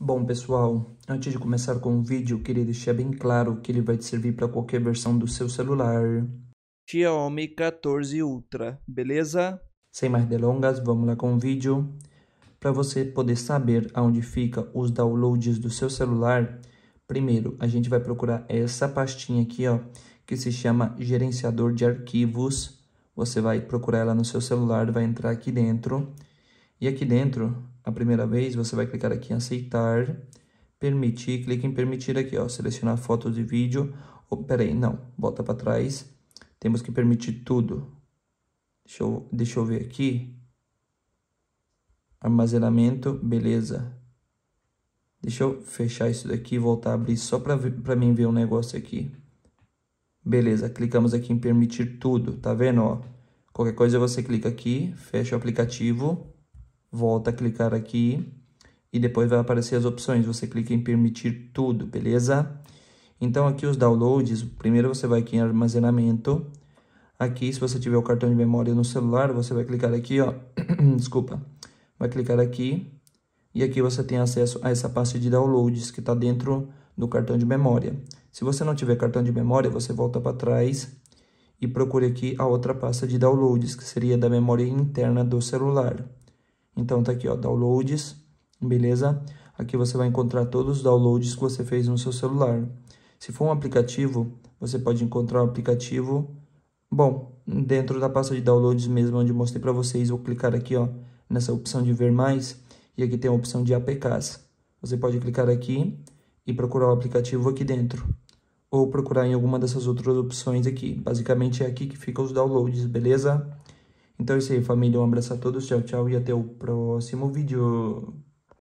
Bom pessoal, antes de começar com o vídeo, queria deixar bem claro que ele vai te servir para qualquer versão do seu celular. Xiaomi 14 Ultra, beleza? Sem mais delongas, vamos lá com o vídeo. Para você poder saber aonde fica os downloads do seu celular, primeiro a gente vai procurar essa pastinha aqui, ó, que se chama gerenciador de arquivos. Você vai procurar ela no seu celular, vai entrar aqui dentro. E aqui dentro a primeira vez, você vai clicar aqui em aceitar, permitir, clique em permitir aqui, ó, selecionar foto de vídeo. Oh, peraí, não, volta para trás. Temos que permitir tudo. Deixa eu, deixa eu ver aqui. Armazenamento, beleza. Deixa eu fechar isso daqui e voltar a abrir só para mim ver um negócio aqui. Beleza, clicamos aqui em permitir tudo, tá vendo, ó? Qualquer coisa você clica aqui, fecha o aplicativo volta a clicar aqui e depois vai aparecer as opções. Você clica em permitir tudo, beleza? Então aqui os downloads, primeiro você vai aqui em armazenamento. Aqui, se você tiver o cartão de memória no celular, você vai clicar aqui, ó, desculpa, vai clicar aqui e aqui você tem acesso a essa pasta de downloads que está dentro do cartão de memória. Se você não tiver cartão de memória, você volta para trás e procure aqui a outra pasta de downloads, que seria da memória interna do celular. Então tá aqui, ó, downloads, beleza? Aqui você vai encontrar todos os downloads que você fez no seu celular. Se for um aplicativo, você pode encontrar o um aplicativo, bom, dentro da pasta de downloads mesmo, onde mostrei para vocês, vou clicar aqui, ó, nessa opção de ver mais, e aqui tem a opção de APKs. Você pode clicar aqui e procurar o aplicativo aqui dentro, ou procurar em alguma dessas outras opções aqui. Basicamente é aqui que ficam os downloads, beleza? Então é isso aí, família. Um abraço a todos. Tchau, tchau. E até o próximo vídeo.